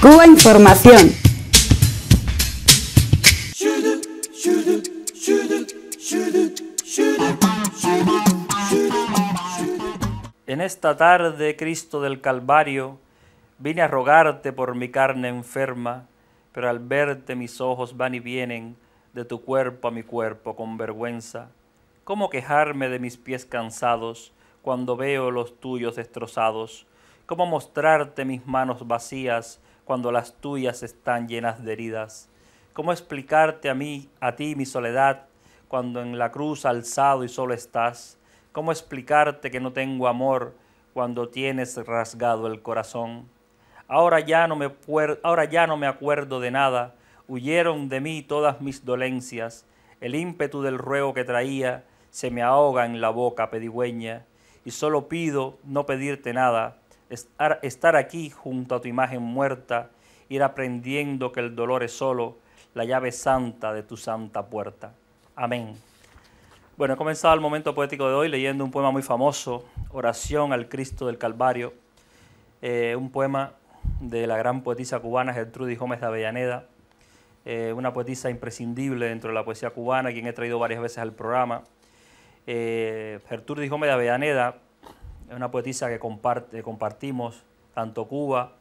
Cuba Información. En esta tarde, Cristo del Calvario, vine a rogarte por mi carne enferma, pero al verte mis ojos van y vienen de tu cuerpo a mi cuerpo con vergüenza. ¿Cómo quejarme de mis pies cansados cuando veo los tuyos destrozados? ¿Cómo mostrarte mis manos vacías? cuando las tuyas están llenas de heridas? ¿Cómo explicarte a mí, a ti mi soledad, cuando en la cruz alzado y solo estás? ¿Cómo explicarte que no tengo amor cuando tienes rasgado el corazón? Ahora ya no me, ahora ya no me acuerdo de nada, huyeron de mí todas mis dolencias, el ímpetu del ruego que traía se me ahoga en la boca pedigüeña, y solo pido no pedirte nada, estar aquí junto a tu imagen muerta, ir aprendiendo que el dolor es solo la llave santa de tu santa puerta. Amén. Bueno, he comenzado el momento poético de hoy leyendo un poema muy famoso, Oración al Cristo del Calvario, eh, un poema de la gran poetisa cubana Gertrudis Gómez de Avellaneda, eh, una poetisa imprescindible dentro de la poesía cubana, quien he traído varias veces al programa. Eh, Gertrudis Gómez de Avellaneda es una poetisa que comparte, compartimos tanto Cuba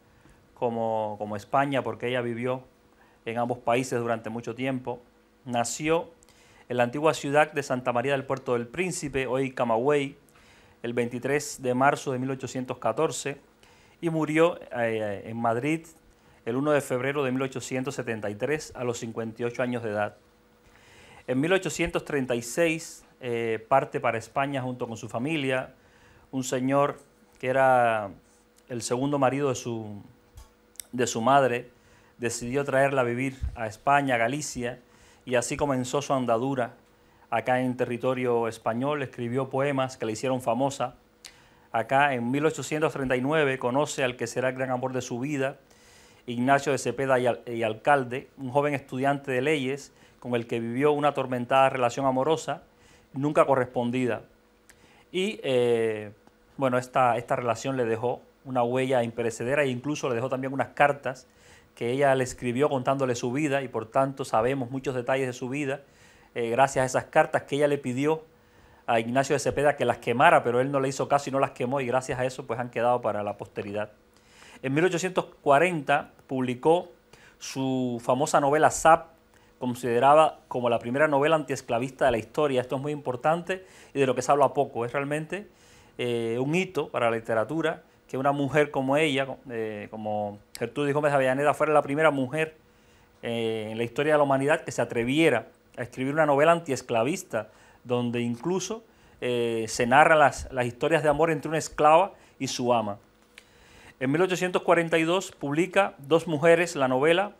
como, España, porque ella vivió en ambos países durante mucho tiempo. Nació en la antigua ciudad de Santa María del Puerto del Príncipe, hoy Camagüey, el 23 de marzo de 1814 y murió eh, en Madrid el 1 de febrero de 1873 a los 58 años de edad. En 1836 eh, parte para España junto con su familia, un señor que era el segundo marido de su, de su madre, decidió traerla a vivir a España, a Galicia, y así comenzó su andadura acá en territorio español, escribió poemas que la hicieron famosa. Acá en 1839 conoce al que será el gran amor de su vida, Ignacio de Cepeda y, alcalde, un joven estudiante de leyes con el que vivió una atormentada relación amorosa, nunca correspondida. Y eh, bueno, esta, relación le dejó una huella imperecedera e incluso le dejó también unas cartas que ella le escribió contándole su vida y por tanto sabemos muchos detalles de su vida eh, gracias a esas cartas que ella le pidió a Ignacio de Cepeda que las quemara, pero él no le hizo caso y no las quemó y gracias a eso pues han quedado para la posteridad. En 1840 publicó su famosa novela Zap, considerada como la primera novela antiesclavista de la historia. Esto es muy importante y de lo que se habla poco. Es realmente eh, un hito para la literatura, que una mujer como ella, eh, como Gertrudis Gómez Avellaneda, fuera la primera mujer eh, en la historia de la humanidad que se atreviera a escribir una novela antiesclavista, donde incluso se narran las, las historias de amor entre una esclava y su ama. En 1842 publica Dos Mujeres, la novela,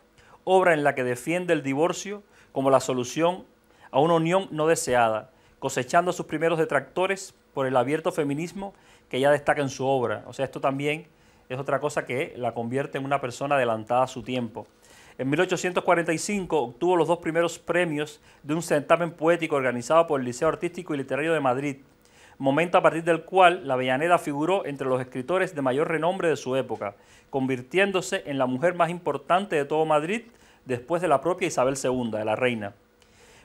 obra en la que defiende el divorcio como la solución a una unión no deseada, cosechando a sus primeros detractores por el abierto feminismo que ya destaca en su obra. O sea, esto también es otra cosa que la convierte en una persona adelantada a su tiempo. En 1845 obtuvo los dos primeros premios de un certamen poético organizado por el Liceo Artístico y Literario de Madrid, momento a partir del cual la Avellaneda figuró entre los escritores de mayor renombre de su época, convirtiéndose en la mujer más importante de todo Madrid después de la propia Isabel II, de la reina.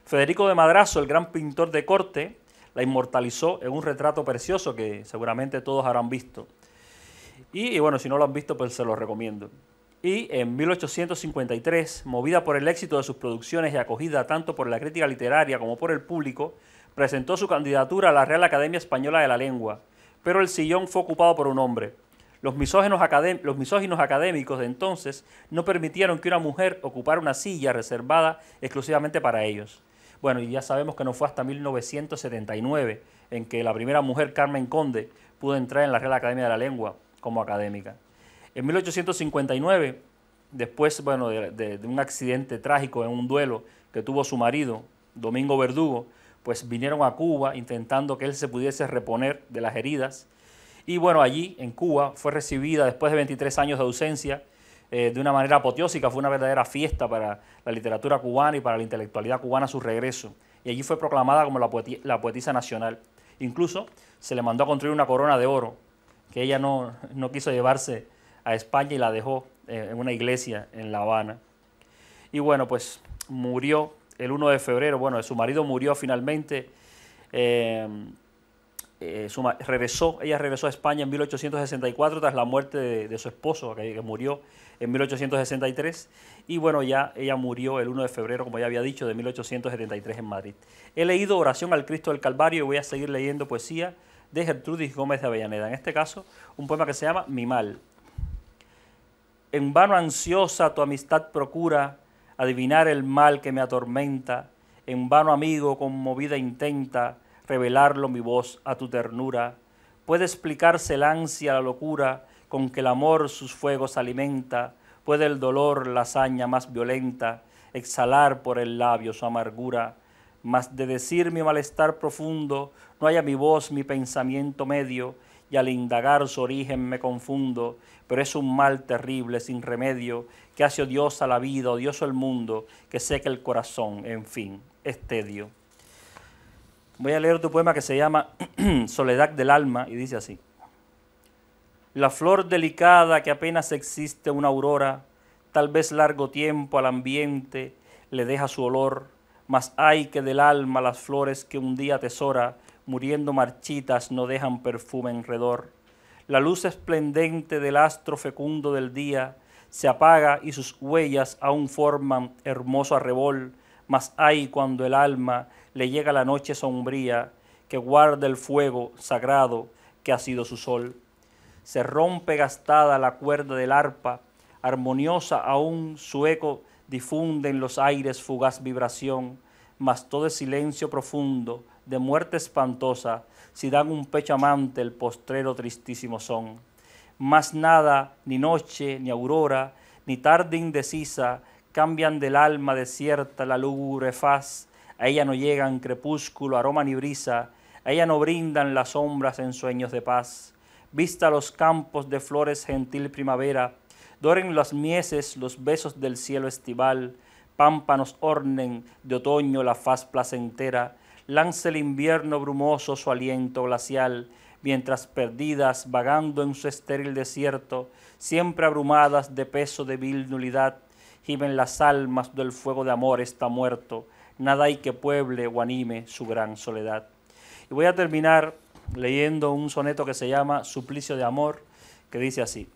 Federico de Madrazo, el gran pintor de corte, la inmortalizó en un retrato precioso que seguramente todos habrán visto. Y, bueno, si no lo han visto, pues se lo recomiendo. Y en 1853, movida por el éxito de sus producciones y acogida tanto por la crítica literaria como por el público, presentó su candidatura a la Real Academia Española de la Lengua, pero el sillón fue ocupado por un hombre. Los los misóginos, académicos de entonces no permitieron que una mujer ocupara una silla reservada exclusivamente para ellos. Bueno, y ya sabemos que no fue hasta 1979 en que la primera mujer, Carmen Conde, pudo entrar en la Real Academia de la Lengua como académica. En 1859, después bueno, de, de un accidente trágico en un duelo que tuvo su marido, Domingo Verdugo, pues vinieron a Cuba intentando que él se pudiese reponer de las heridas. Y bueno, allí en Cuba fue recibida después de 23 años de ausencia eh, de una manera apoteósica, fue una verdadera fiesta para la literatura cubana y para la intelectualidad cubana su regreso. Y allí fue proclamada como la, poetisa nacional. Incluso se le mandó a construir una corona de oro que ella no, quiso llevarse a España y la dejó eh, en una iglesia en La Habana. Y bueno, pues murió el 1 de febrero, bueno, su marido murió finalmente. Eh, eh, regresó, ella regresó a España en 1864 tras la muerte de, su esposo, que, murió en 1863. Y bueno, ya ella murió el 1 de febrero, como ya había dicho, de 1873 en Madrid. He leído Oración al Cristo del Calvario y voy a seguir leyendo poesía de Gertrudis Gómez de Avellaneda. En este caso, un poema que se llama Mi mal. En vano ansiosa tu amistad procura adivinar el mal que me atormenta. En vano amigo conmovida intenta revelarlo mi voz a tu ternura. Puede explicarse el ansia, la locura con que el amor sus fuegos alimenta. Puede el dolor, la hazaña más violenta, exhalar por el labio su amargura. Mas de decir mi malestar profundo, no haya mi voz, mi pensamiento medio, y al indagar su origen me confundo, pero es un mal terrible, sin remedio, que hace odiosa la vida, odioso el mundo, que seca el corazón, en fin, es tedio. Voy a leer tu poema que se llama Soledad del Alma y dice así. La flor delicada que apenas existe una aurora, tal vez largo tiempo al ambiente le deja su olor, mas hay que del alma las flores que un día tesora, muriendo marchitas no dejan perfume enredor. La luz esplendente del astro fecundo del día se apaga y sus huellas aún forman hermoso arrebol mas hay cuando el alma le llega la noche sombría, que guarda el fuego sagrado que ha sido su sol. Se rompe gastada la cuerda del arpa, armoniosa aún su eco difunde en los aires fugaz vibración, mas todo es silencio profundo, de muerte espantosa, si dan un pecho amante el postrero tristísimo son. Mas nada, ni noche, ni aurora, ni tarde indecisa, cambian del alma desierta la lúgubre faz, a ella no llegan crepúsculo, aroma ni brisa, a ella no brindan las sombras en sueños de paz. Vista los campos de flores gentil primavera, doren las mieses los besos del cielo estival, pámpanos ornen de otoño la faz placentera, lance el invierno brumoso su aliento glacial, mientras perdidas, vagando en su estéril desierto, siempre abrumadas de peso de vil nulidad, gimen las almas del fuego de amor está muerto, nada hay que pueble o anime su gran soledad. Y voy a terminar leyendo un soneto que se llama Suplicio de Amor, que dice así.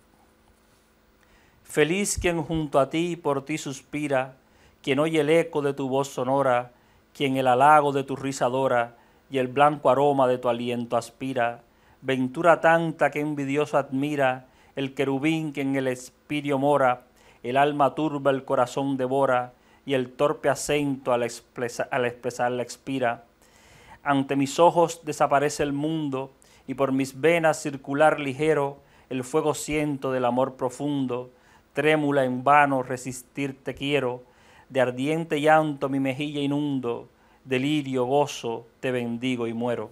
Feliz quien junto a ti por ti suspira, quien oye el eco de tu voz sonora, quien el halago de tu risa adora y el blanco aroma de tu aliento aspira. Ventura tanta que envidioso admira el querubín que en el espirio mora, el alma turba, el corazón devora, y el torpe acento al, expresa, la expira. Ante mis ojos desaparece el mundo, y por mis venas circular ligero, el fuego siento del amor profundo. Trémula en vano resistirte quiero, de ardiente llanto mi mejilla inundo, delirio, gozo, te bendigo y muero.